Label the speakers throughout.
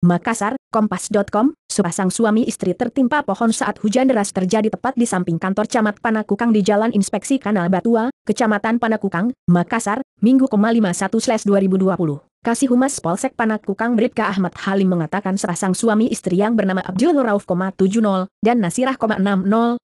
Speaker 1: Makassar, Kompas.com, sepasang suami istri tertimpa pohon saat hujan deras terjadi tepat di samping kantor Camat Panakukang di Jalan Inspeksi Kanal Batua, Kecamatan Panakukang, Makassar, Minggu 51/2020. Kasih Humas Polsek Panakukang Kang Ahmad Halim mengatakan sepasang suami istri yang bernama Abdul Rauf, 70 dan Nasirah, 60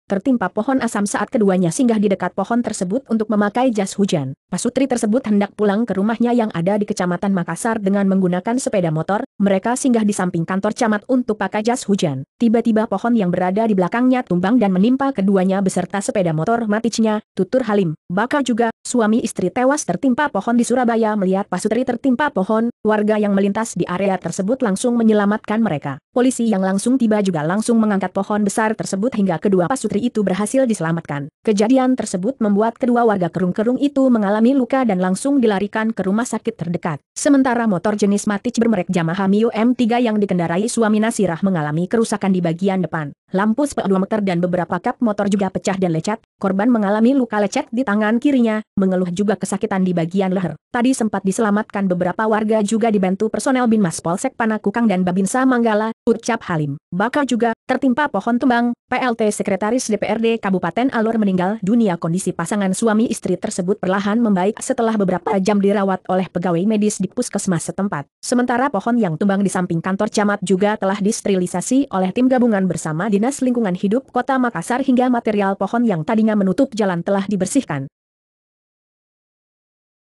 Speaker 1: tertimpa pohon asam saat keduanya singgah di dekat pohon tersebut untuk memakai jas hujan. Pasutri tersebut hendak pulang ke rumahnya yang ada di Kecamatan Makassar dengan menggunakan sepeda motor, mereka singgah di samping kantor camat untuk pakai jas hujan. Tiba-tiba pohon yang berada di belakangnya tumbang dan menimpa keduanya beserta sepeda motor maticnya, tutur Halim. Bakal juga, suami istri tewas tertimpa pohon di Surabaya melihat Pasutri tertimpa pohon pohon, warga yang melintas di area tersebut langsung menyelamatkan mereka polisi yang langsung tiba juga langsung mengangkat pohon besar tersebut hingga kedua pasutri itu berhasil diselamatkan. Kejadian tersebut membuat kedua warga kerung-kerung itu mengalami luka dan langsung dilarikan ke rumah sakit terdekat. Sementara motor jenis Matic bermerek Yamaha Mio M3 yang dikendarai suami Nasirah mengalami kerusakan di bagian depan. Lampu speedometer dan beberapa kap motor juga pecah dan lecet. Korban mengalami luka lecet di tangan kirinya, mengeluh juga kesakitan di bagian leher. Tadi sempat diselamatkan beberapa warga juga dibantu personel Binmas Polsek Panakukang dan Babinsa Manggala, ucap Halim. Bakal juga, tertimpa pohon tumbang, PLT Sekretaris DPRD Kabupaten Alor meninggal dunia kondisi pasangan suami istri tersebut perlahan membaik setelah beberapa jam dirawat oleh pegawai medis di puskesmas setempat. Sementara pohon yang tumbang di samping kantor camat juga telah disterilisasi oleh tim gabungan bersama Dinas Lingkungan Hidup Kota Makassar hingga material pohon yang tadinya menutup jalan telah dibersihkan.